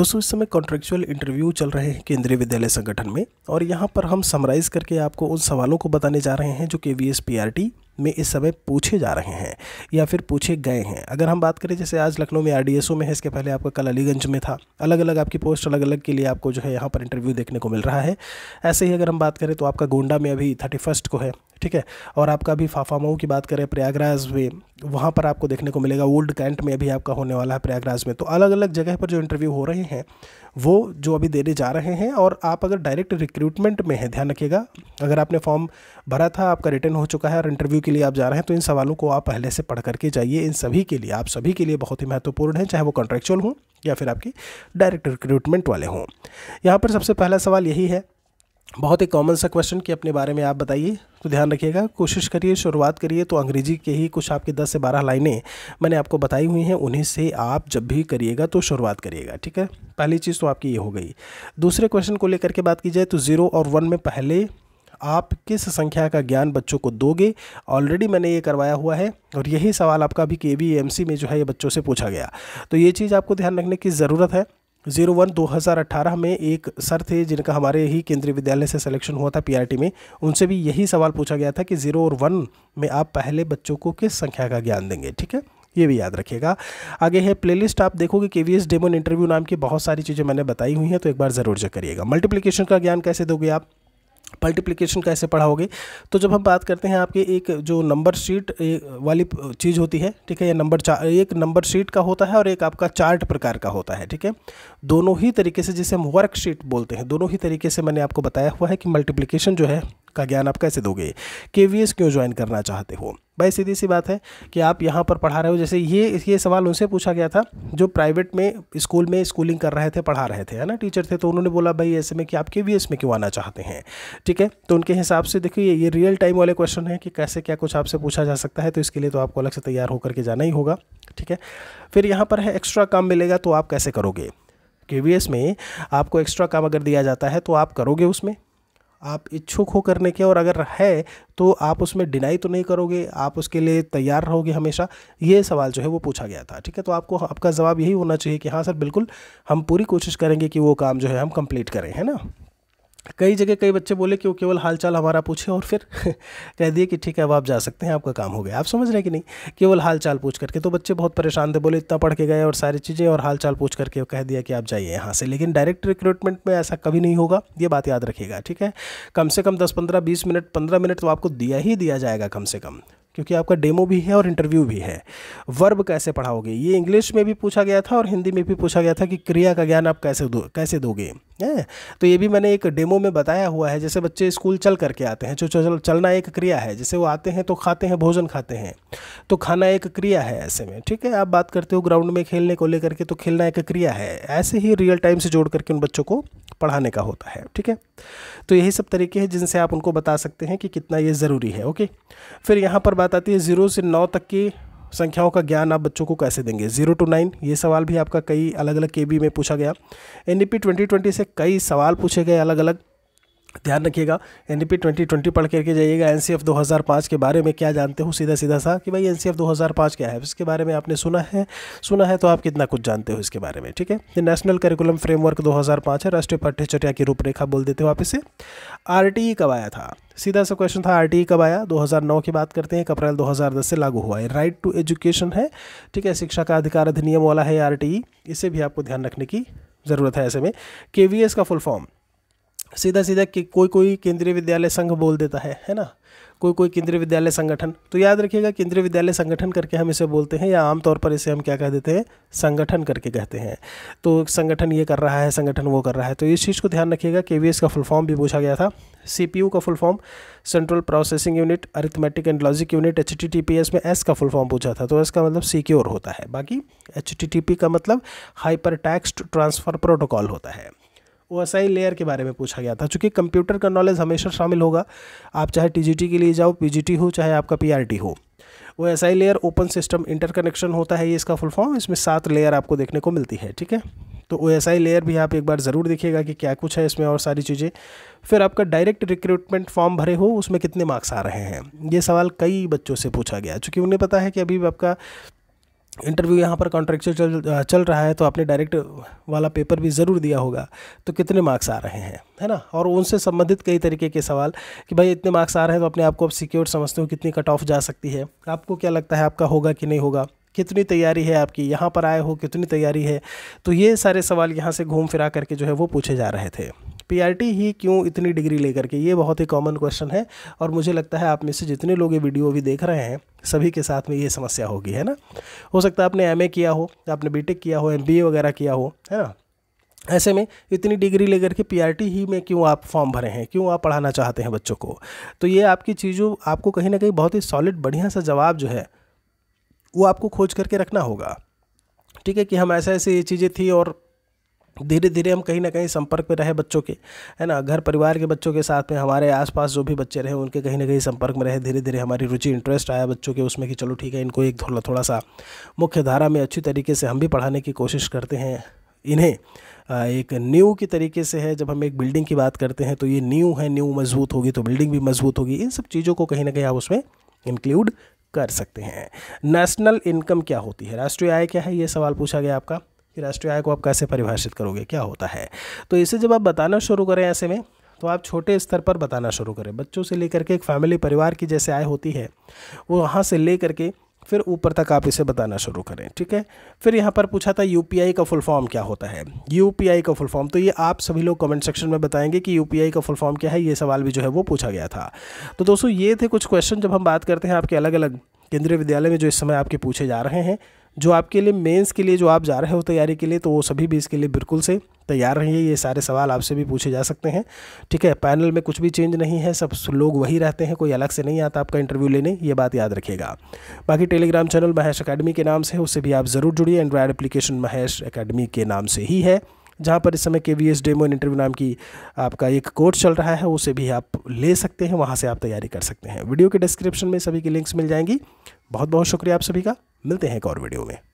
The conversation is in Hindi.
दोस्तों इस समय कॉन्ट्रेक्चुअल इंटरव्यू चल रहे हैं केंद्रीय विद्यालय संगठन में और यहाँ पर हम समराइज़ करके आपको उन सवालों को बताने जा रहे हैं जो K V S P R T में इस समय पूछे जा रहे हैं या फिर पूछे गए हैं अगर हम बात करें जैसे आज लखनऊ में आरडीएसओ में है इसके पहले आपका कल अलीगंज में था अलग अलग आपकी पोस्ट अलग अलग के लिए आपको जो है यहाँ पर इंटरव्यू देखने को मिल रहा है ऐसे ही अगर हम बात करें तो आपका गोंडा में अभी थर्टी को है ठीक है और आपका अभी फाफामाऊ की बात करें प्रयागराज में वहाँ पर आपको देखने को मिलेगा ओल्ड कैंट में अभी आपका होने वाला है प्रयागराज में तो अलग अलग जगह पर जो इंटरव्यू हो रहे हैं वो जो अभी देने जा रहे हैं और आप अगर डायरेक्ट रिक्रूटमेंट में हैं ध्यान रखिएगा अगर आपने फॉर्म भरा था आपका रिटर्न हो चुका है और इंटरव्यू के लिए आप जा रहे हैं तो इन सवालों को आप पहले से पढ़ करके जाइए इन सभी के लिए आप सभी के लिए बहुत ही महत्वपूर्ण है चाहे वो कॉन्ट्रेक्चुअल हों या फिर आपकी डायरेक्ट रिक्रूटमेंट वाले हों यहाँ पर सबसे पहला सवाल यही है बहुत ही कॉमन सा क्वेश्चन कि अपने बारे में आप बताइए तो ध्यान रखिएगा कोशिश करिए शुरुआत करिए तो अंग्रेजी के ही कुछ आपकी 10 से 12 लाइनें मैंने आपको बताई हुई हैं उन्हीं से आप जब भी करिएगा तो शुरुआत करिएगा ठीक है पहली चीज़ तो आपकी ये हो गई दूसरे क्वेश्चन को लेकर के बात की जाए तो ज़ीरो और वन में पहले आप किस संख्या का ज्ञान बच्चों को दोगे ऑलरेडी मैंने ये करवाया हुआ है और यही सवाल आपका अभी के में जो है ये बच्चों से पूछा गया तो ये चीज़ आपको ध्यान रखने की ज़रूरत है जीरो वन दो हज़ार अट्ठारह में एक सर थे जिनका हमारे ही केंद्रीय विद्यालय से सिलेक्शन हुआ था पीआरटी में उनसे भी यही सवाल पूछा गया था कि ज़ीरो और वन में आप पहले बच्चों को किस संख्या का ज्ञान देंगे ठीक है ये भी याद रखिएगा आगे है प्लेलिस्ट आप देखोगे के वी एस डेमोन इंटरव्यू नाम की बहुत सारी चीज़ें मैंने बताई हुई हैं तो एक बार ज़रूर चेक करिएगा मल्टीप्लीकेशन का ज्ञान कैसे दोगे आप मल्टीप्लिकेशन कैसे पढ़ाओगे तो जब हम बात करते हैं आपके एक जो नंबर शीट वाली चीज़ होती है ठीक है या नंबर चार एक नंबर शीट का होता है और एक आपका चार्ट प्रकार का होता है ठीक है दोनों ही तरीके से जिसे हम वर्कशीट बोलते हैं दोनों ही तरीके से मैंने आपको बताया हुआ है कि मल्टीप्लिकेशन जो है का ज्ञान आप कैसे दोगे के क्यों ज्वाइन करना चाहते हो भाई सीधी सी बात है कि आप यहाँ पर पढ़ा रहे हो जैसे ये ये सवाल उनसे पूछा गया था जो प्राइवेट में स्कूल में स्कूलिंग कर रहे थे पढ़ा रहे थे है ना टीचर थे तो उन्होंने बोला भाई ऐसे में कि आप के में क्यों आना चाहते हैं ठीक है तो उनके हिसाब से देखिए ये ये रियल टाइम वाले क्वेश्चन है कि कैसे क्या कुछ आपसे पूछा जा सकता है तो इसके लिए तो आपको अलग से तैयार होकर के जाना ही होगा ठीक है फिर यहाँ पर है एक्स्ट्रा काम मिलेगा तो आप कैसे करोगे के में आपको एक्स्ट्रा काम अगर दिया जाता है तो आप करोगे उसमें आप इच्छुक हो करने के और अगर है तो आप उसमें डिनाई तो नहीं करोगे आप उसके लिए तैयार रहोगे हमेशा ये सवाल जो है वो पूछा गया था ठीक है तो आपको आपका जवाब यही होना चाहिए कि हाँ सर बिल्कुल हम पूरी कोशिश करेंगे कि वो काम जो है हम कंप्लीट करें है ना कई जगह कई बच्चे बोले कि वो केवल हालचाल हमारा पूछे और फिर कह दिए कि ठीक है अब आप जा सकते हैं आपका काम हो गया आप समझ रहे हैं कि नहीं केवल हालचाल पूछ करके तो बच्चे बहुत परेशान थे बोले इतना पढ़ के गए और सारी चीज़ें और हालचाल पूछ करके कह दिया कि आप जाइए यहाँ से लेकिन डायरेक्ट रिक्रूटमेंट में ऐसा कभी नहीं होगा ये बात याद रखिएगा ठीक है कम से कम दस पंद्रह बीस मिनट पंद्रह मिनट तो आपको दिया ही दिया जाएगा कम से कम क्योंकि आपका डेमो भी है और इंटरव्यू भी है वर्ब कैसे पढ़ाओगे ये इंग्लिश में भी पूछा गया था और हिंदी में भी पूछा गया था कि क्रिया का ज्ञान आप कैसे दो कैसे दोगे है तो ये भी मैंने एक डेमो में बताया हुआ है जैसे बच्चे स्कूल चल करके आते हैं जो चल चलना एक क्रिया है जैसे वो आते हैं तो खाते हैं भोजन खाते हैं तो खाना एक क्रिया है ऐसे में ठीक है आप बात करते हो ग्राउंड में खेलने को लेकर के तो खेलना एक क्रिया है ऐसे ही रियल टाइम से जोड़ करके उन बच्चों को पढ़ाने का होता है ठीक है तो यही सब तरीके हैं जिनसे आप उनको बता सकते हैं कि कितना ये ज़रूरी है ओके फिर यहाँ पर बात आती है ज़ीरो से नौ तक की संख्याओं का ज्ञान आप बच्चों को कैसे देंगे जीरो टू नाइन ये सवाल भी आपका कई अलग अलग के में पूछा गया एन ई e से कई सवाल पूछे गए अलग अलग ध्यान रखिएगा एन पी ट्वेंटी ट्वेंटी पढ़ करके जाइएगा एन सी एफ दो हज़ार पाँच के बारे में क्या जानते हो सीधा सीधा सा कि भाई एन सी एफ दो हज़ार पाँच क्या है इसके बारे में आपने सुना है सुना है तो आप कितना कुछ जानते हो इसके बारे में ठीक है नेशनल करिकुलम फ्रेमवर्क दो हज़ार पाँच है राष्ट्रीय पाठ्यचर्या की रूपरेखा बोल देते हो आप इसे आर टी ई कब आया था सीधा सा क्वेश्चन था आर e कब आया दो की बात करते हैं एक अप्रैल दो से लागू हुआ है राइट टू एजुकेशन है ठीक है शिक्षा का अधिकार अधिनियम वाला है आर e, इसे भी आपको ध्यान रखने की ज़रूरत है ऐसे में के का फुल फॉर्म सीधा सीधा कि कोई कोई केंद्रीय विद्यालय संघ बोल देता है है ना कोई कोई केंद्रीय विद्यालय संगठन तो याद रखिएगा केंद्रीय विद्यालय संगठन करके हम इसे बोलते हैं या आमतौर पर इसे हम क्या कह देते हैं संगठन करके कहते हैं तो संगठन ये कर रहा है संगठन वो कर रहा है तो इस चीज़ को ध्यान रखिएगा के का फुल फॉर्म भी पूछा गया था सी का full form central processing unit arithmetic and logic unit H में एस का फुल फॉर्म पूछा था तो एस का मतलब सिक्योर होता है बाकी एच का मतलब हाइपर टैक्सड ट्रांसफ़र प्रोटोकॉल होता है ओ लेयर के बारे में पूछा गया था चूँकि कंप्यूटर का नॉलेज हमेशा शामिल होगा आप चाहे टी के लिए जाओ पी हो चाहे आपका पी हो O S I layer open system interconnection होता है ये इसका फुल फॉर्म इसमें सात लेयर आपको देखने को मिलती है ठीक है तो ओ एस आई लेयर भी आप एक बार ज़रूर देखिएगा कि क्या कुछ है इसमें और सारी चीज़ें फिर आपका डायरेक्ट रिक्रूटमेंट फॉर्म भरे हो उसमें कितने मार्क्स आ रहे हैं ये सवाल कई बच्चों से पूछा गया चूँकि उन्हें पता है कि अभी आपका इंटरव्यू यहाँ पर कॉन्ट्रेक्चुअल चल चल रहा है तो आपने डायरेक्ट वाला पेपर भी ज़रूर दिया होगा तो कितने मार्क्स आ रहे हैं है ना और उनसे संबंधित कई तरीके के सवाल कि भाई इतने मार्क्स आ रहे हैं तो अपने आप को आप सिक्योर समझते हो कितनी कट ऑफ जा सकती है आपको क्या लगता है आपका होगा कि नहीं होगा कितनी तैयारी है आपकी यहाँ पर आए हो कितनी तैयारी है तो ये सारे सवाल यहाँ से घूम फिरा करके जो है वो पूछे जा रहे थे पीआरटी ही क्यों इतनी डिग्री लेकर के ये बहुत ही कॉमन क्वेश्चन है और मुझे लगता है आप में से जितने लोग ये वीडियो भी देख रहे हैं सभी के साथ में ये समस्या होगी है ना हो सकता है आपने एम किया हो आपने बी किया हो एम वगैरह किया हो है ना ऐसे में इतनी डिग्री लेकर के पी ही में क्यों आप फॉर्म भरे हैं क्यों आप पढ़ाना चाहते हैं बच्चों को तो ये आपकी चीज़ों आपको कहीं ना कहीं बहुत ही सॉलिड बढ़िया सा जवाब जो है वो आपको खोज करके रखना होगा ठीक है कि हम ऐसे ऐसे ये चीज़ें थी और धीरे धीरे हम कहीं ना कहीं संपर्क में रहे बच्चों के है ना घर परिवार के बच्चों के साथ में हमारे आसपास जो भी बच्चे रहे उनके कहीं ना कहीं संपर्क में रहे धीरे धीरे हमारी रुचि इंटरेस्ट आया बच्चों के उसमें कि चलो ठीक है इनको एक थोड़ा थोड़ा सा मुख्य धारा में अच्छी तरीके से हम भी पढ़ाने की कोशिश करते हैं इन्हें एक न्यू की तरीके से है जब हम एक बिल्डिंग की बात करते हैं तो ये न्यू है न्यू मजबूत होगी तो बिल्डिंग भी मजबूत होगी इन सब चीज़ों को कहीं ना कहीं आप उसमें इंक्लूड कर सकते हैं नेशनल इनकम क्या होती है राष्ट्रीय आय क्या है ये सवाल पूछा गया आपका कि राष्ट्रीय आय को आप कैसे परिभाषित करोगे क्या होता है तो इसे जब आप बताना शुरू करें ऐसे में तो आप छोटे स्तर पर बताना शुरू करें बच्चों से लेकर के एक फैमिली परिवार की जैसे आय होती है वो वहाँ से ले करके फिर ऊपर तक आप इसे बताना शुरू करें ठीक है फिर यहाँ पर पूछा था यू का फुल फॉर्म क्या होता है यू का फुल फॉर्म तो ये आप सभी लोग कमेंट सेक्शन में बताएंगे कि यू का फुल फॉर्म क्या है ये सवाल भी जो है वो पूछा गया था तो दोस्तों ये थे कुछ क्वेश्चन जब हम बात करते हैं आपके अलग अलग केंद्रीय विद्यालय में जो इस समय आपके पूछे जा रहे हैं जो आपके लिए मेंस के लिए जो आप जा रहे हो तैयारी के लिए तो वो सभी भी इसके लिए बिल्कुल से तैयार रहिए ये सारे सवाल आपसे भी पूछे जा सकते हैं ठीक है पैनल में कुछ भी चेंज नहीं है सब लोग वही रहते हैं कोई अलग से नहीं आता आपका इंटरव्यू लेने ये बात याद रखिएगा बाकी टेलीग्राम चैनल महेश अकेडमी के नाम से उससे भी आप ज़रूर जुड़िए एंड्रॉयड एप्लीकेशन महेश अकेडमी के नाम से ही है जहाँ पर इस समय K V S demo and interview नाम की आपका एक कोर्स चल रहा है उसे भी आप ले सकते हैं वहाँ से आप तैयारी कर सकते हैं वीडियो के डिस्क्रिप्शन में सभी की लिंक्स मिल जाएंगी बहुत बहुत शुक्रिया आप सभी का मिलते हैं एक और वीडियो में